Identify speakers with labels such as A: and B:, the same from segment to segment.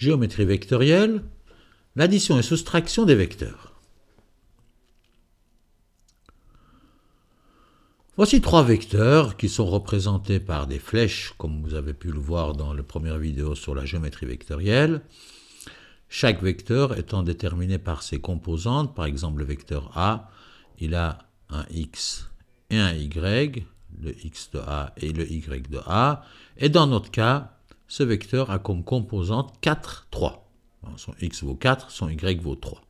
A: géométrie vectorielle, l'addition et soustraction des vecteurs. Voici trois vecteurs qui sont représentés par des flèches, comme vous avez pu le voir dans la première vidéo sur la géométrie vectorielle. Chaque vecteur étant déterminé par ses composantes, par exemple le vecteur A, il a un X et un Y, le X de A et le Y de A, et dans notre cas, ce vecteur a comme composante 4, 3. Hein, son x vaut 4, son y vaut 3.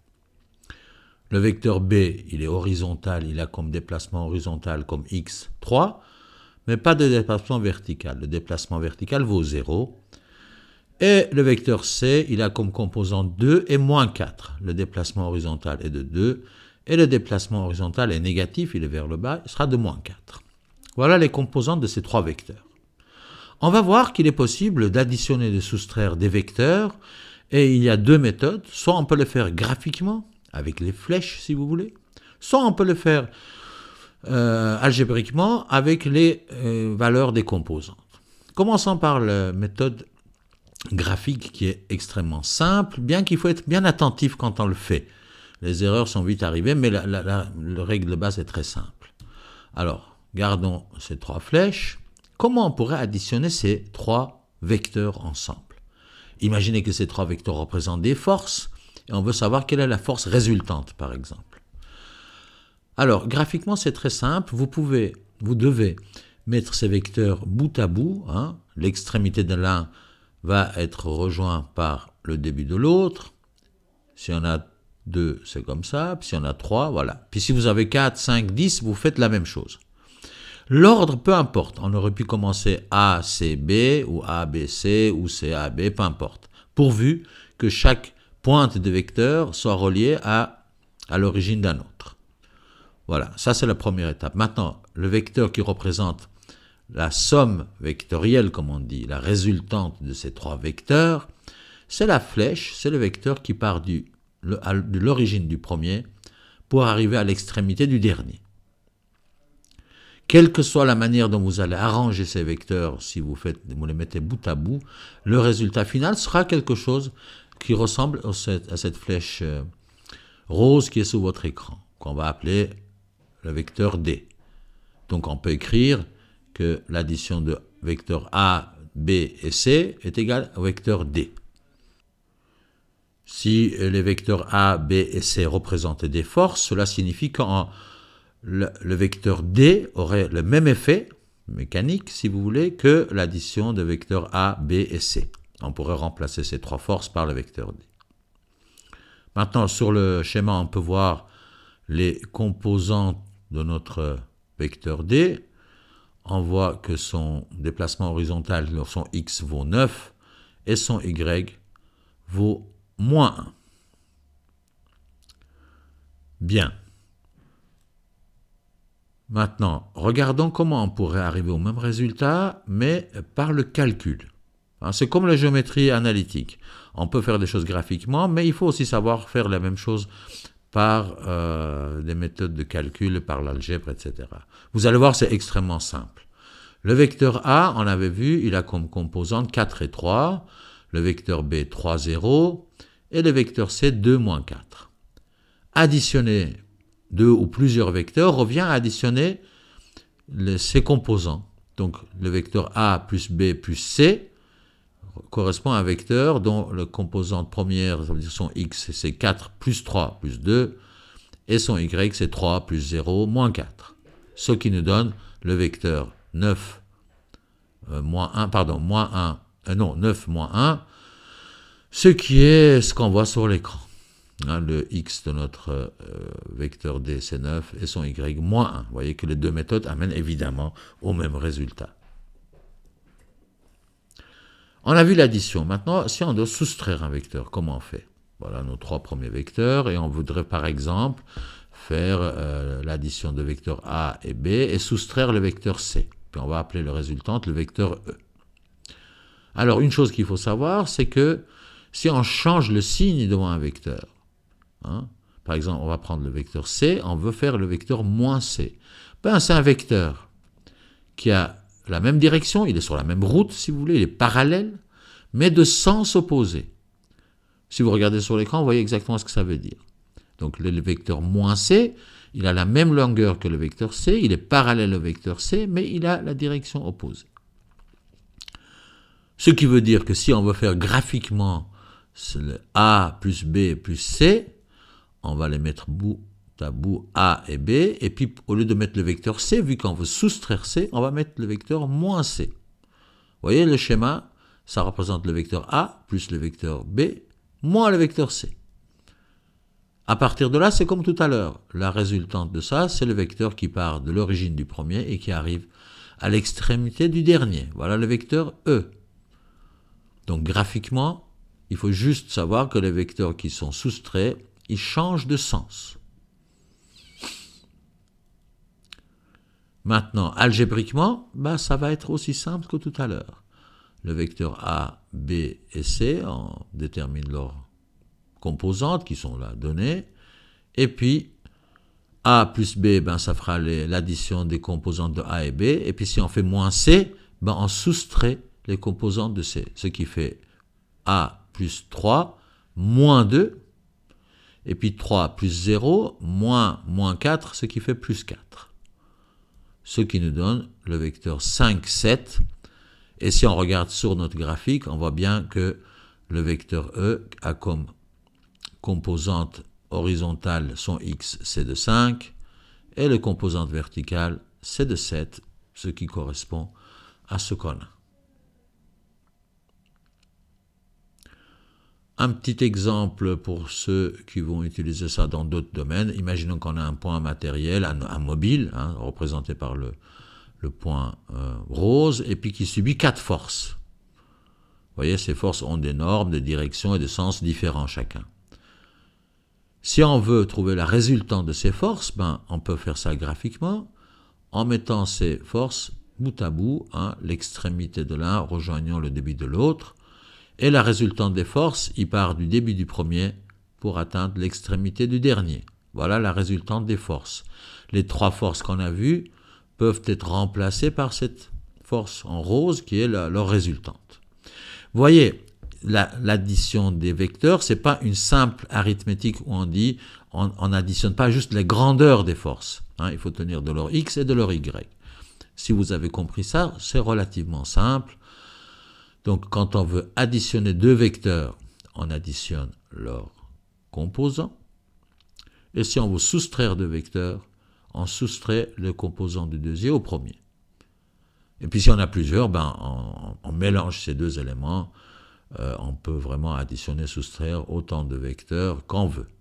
A: Le vecteur B, il est horizontal, il a comme déplacement horizontal comme x 3, mais pas de déplacement vertical. Le déplacement vertical vaut 0. Et le vecteur C, il a comme composante 2 et moins 4. Le déplacement horizontal est de 2, et le déplacement horizontal est négatif, il est vers le bas, il sera de moins 4. Voilà les composantes de ces trois vecteurs on va voir qu'il est possible d'additionner et de soustraire des vecteurs, et il y a deux méthodes, soit on peut le faire graphiquement, avec les flèches si vous voulez, soit on peut le faire euh, algébriquement avec les euh, valeurs des composantes. Commençons par la euh, méthode graphique qui est extrêmement simple, bien qu'il faut être bien attentif quand on le fait. Les erreurs sont vite arrivées, mais la règle de base est très simple. Alors, gardons ces trois flèches. Comment on pourrait additionner ces trois vecteurs ensemble Imaginez que ces trois vecteurs représentent des forces, et on veut savoir quelle est la force résultante, par exemple. Alors, graphiquement, c'est très simple. Vous pouvez, vous devez mettre ces vecteurs bout à bout. Hein. L'extrémité de l'un va être rejoint par le début de l'autre. Si on a deux, c'est comme ça. Puis si on a trois, voilà. Puis si vous avez quatre, cinq, dix, vous faites la même chose. L'ordre, peu importe. On aurait pu commencer A, C, B, ou A, B, C, ou C, A, B, peu importe. Pourvu que chaque pointe de vecteur soit reliée à, à l'origine d'un autre. Voilà, ça c'est la première étape. Maintenant, le vecteur qui représente la somme vectorielle, comme on dit, la résultante de ces trois vecteurs, c'est la flèche, c'est le vecteur qui part du, de l'origine du premier pour arriver à l'extrémité du dernier. Quelle que soit la manière dont vous allez arranger ces vecteurs, si vous, faites, vous les mettez bout à bout, le résultat final sera quelque chose qui ressemble à cette, à cette flèche euh, rose qui est sous votre écran, qu'on va appeler le vecteur D. Donc on peut écrire que l'addition de vecteurs A, B et C est égale au vecteur D. Si les vecteurs A, B et C représentent des forces, cela signifie qu'en le, vecteur D aurait le même effet mécanique, si vous voulez, que l'addition de vecteurs A, B et C. On pourrait remplacer ces trois forces par le vecteur D. Maintenant, sur le schéma, on peut voir les composantes de notre vecteur D. On voit que son déplacement horizontal, son x vaut 9 et son y vaut moins 1. Bien. Maintenant, regardons comment on pourrait arriver au même résultat, mais par le calcul. Hein, c'est comme la géométrie analytique. On peut faire des choses graphiquement, mais il faut aussi savoir faire la même chose par euh, des méthodes de calcul, par l'algèbre, etc. Vous allez voir, c'est extrêmement simple. Le vecteur A, on l'avait vu, il a comme composante 4 et 3, le vecteur B 3, 0, et le vecteur C 2, 4. Additionner deux ou plusieurs vecteurs, revient à additionner ses composants. Donc le vecteur A plus B plus C correspond à un vecteur dont le composant première, ça veut dire son x, c'est 4 plus 3 plus 2, et son y, c'est 3 plus 0 moins 4. Ce qui nous donne le vecteur 9 euh, moins 1, pardon, 1, euh, non, 9 moins 1, ce qui est ce qu'on voit sur l'écran. Hein, le x de notre euh, vecteur d, c'est 9, et son y, moins 1. Vous voyez que les deux méthodes amènent évidemment au même résultat. On a vu l'addition. Maintenant, si on doit soustraire un vecteur, comment on fait Voilà nos trois premiers vecteurs, et on voudrait par exemple faire euh, l'addition de vecteurs A et B et soustraire le vecteur C. Puis on va appeler le résultante le vecteur E. Alors, une chose qu'il faut savoir, c'est que si on change le signe devant un vecteur, Hein? Par exemple, on va prendre le vecteur C, on veut faire le vecteur moins C. Ben, c'est un vecteur qui a la même direction, il est sur la même route, si vous voulez, il est parallèle, mais de sens opposé. Si vous regardez sur l'écran, vous voyez exactement ce que ça veut dire. Donc le, le vecteur moins C, il a la même longueur que le vecteur C, il est parallèle au vecteur C, mais il a la direction opposée. Ce qui veut dire que si on veut faire graphiquement A plus B plus C, on va les mettre bout à bout A et B, et puis au lieu de mettre le vecteur C, vu qu'on veut soustraire C, on va mettre le vecteur moins C. Vous voyez le schéma, ça représente le vecteur A plus le vecteur B moins le vecteur C. À partir de là, c'est comme tout à l'heure. La résultante de ça, c'est le vecteur qui part de l'origine du premier et qui arrive à l'extrémité du dernier. Voilà le vecteur E. Donc graphiquement, il faut juste savoir que les vecteurs qui sont soustraits il change de sens. Maintenant, algébriquement, bah, ça va être aussi simple que tout à l'heure. Le vecteur A, B et C, on détermine leurs composantes qui sont là données. Et puis, A plus B, ben, ça fera l'addition des composantes de A et B. Et puis, si on fait moins C, ben, on soustrait les composantes de C. Ce qui fait A plus 3 moins 2 et puis 3 plus 0, moins moins 4, ce qui fait plus 4. Ce qui nous donne le vecteur 5, 7. Et si on regarde sur notre graphique, on voit bien que le vecteur E a comme composante horizontale son x, c'est de 5, et le composante verticale, c'est de 7, ce qui correspond à ce qu'on a. Un petit exemple pour ceux qui vont utiliser ça dans d'autres domaines. Imaginons qu'on a un point matériel, un, mobile, hein, représenté par le, point euh, rose, et puis qui subit quatre forces. Vous voyez, ces forces ont des normes, des directions et des sens différents chacun. Si on veut trouver la résultante de ces forces, ben, on peut faire ça graphiquement en mettant ces forces bout à bout, hein, l'extrémité de l'un rejoignant le débit de l'autre, et la résultante des forces y part du début du premier pour atteindre l'extrémité du dernier. Voilà la résultante des forces. Les trois forces qu'on a vues peuvent être remplacées par cette force en rose qui est leur résultante. Voyez, l'addition des vecteurs, ce n'est pas une simple arithmétique où on dit on n'additionne pas juste les grandeurs des forces. Hein. il faut tenir de leur x et de leur y. Si vous avez compris ça, c'est relativement simple. Donc quand on veut additionner deux vecteurs, on additionne leurs composants. Et si on veut soustraire deux vecteurs, on soustrait le composant du deuxième au premier. Et puis si on a plusieurs, ben, on, mélange ces deux éléments. Euh, on peut vraiment additionner, soustraire autant de vecteurs qu'on veut.